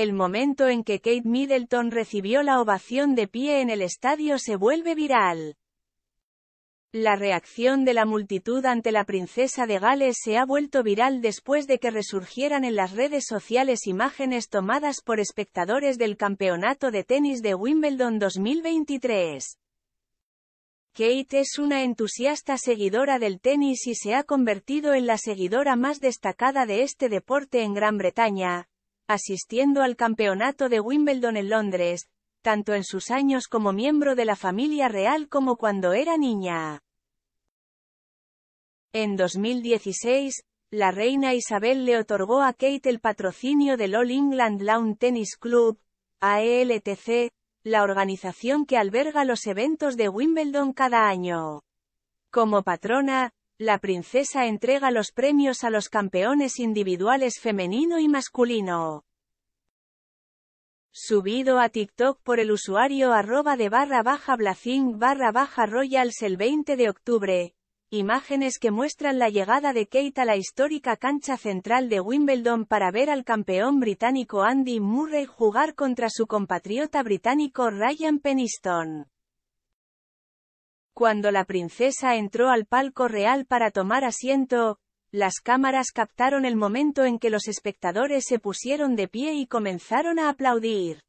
El momento en que Kate Middleton recibió la ovación de pie en el estadio se vuelve viral. La reacción de la multitud ante la princesa de Gales se ha vuelto viral después de que resurgieran en las redes sociales imágenes tomadas por espectadores del Campeonato de Tenis de Wimbledon 2023. Kate es una entusiasta seguidora del tenis y se ha convertido en la seguidora más destacada de este deporte en Gran Bretaña, asistiendo al campeonato de Wimbledon en Londres, tanto en sus años como miembro de la familia real como cuando era niña. En 2016, la reina Isabel le otorgó a Kate el patrocinio del All England Lawn Tennis Club, AELTC, la organización que alberga los eventos de Wimbledon cada año. Como patrona, la princesa entrega los premios a los campeones individuales femenino y masculino. Subido a TikTok por el usuario arroba de barra baja blacing barra baja royals el 20 de octubre. Imágenes que muestran la llegada de Kate a la histórica cancha central de Wimbledon para ver al campeón británico Andy Murray jugar contra su compatriota británico Ryan Peniston. Cuando la princesa entró al palco real para tomar asiento, las cámaras captaron el momento en que los espectadores se pusieron de pie y comenzaron a aplaudir.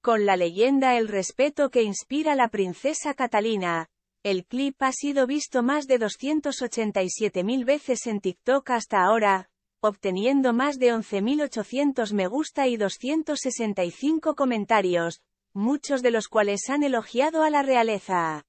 Con la leyenda El respeto que inspira la princesa Catalina, el clip ha sido visto más de 287.000 veces en TikTok hasta ahora, obteniendo más de 11.800 me gusta y 265 comentarios, muchos de los cuales han elogiado a la realeza.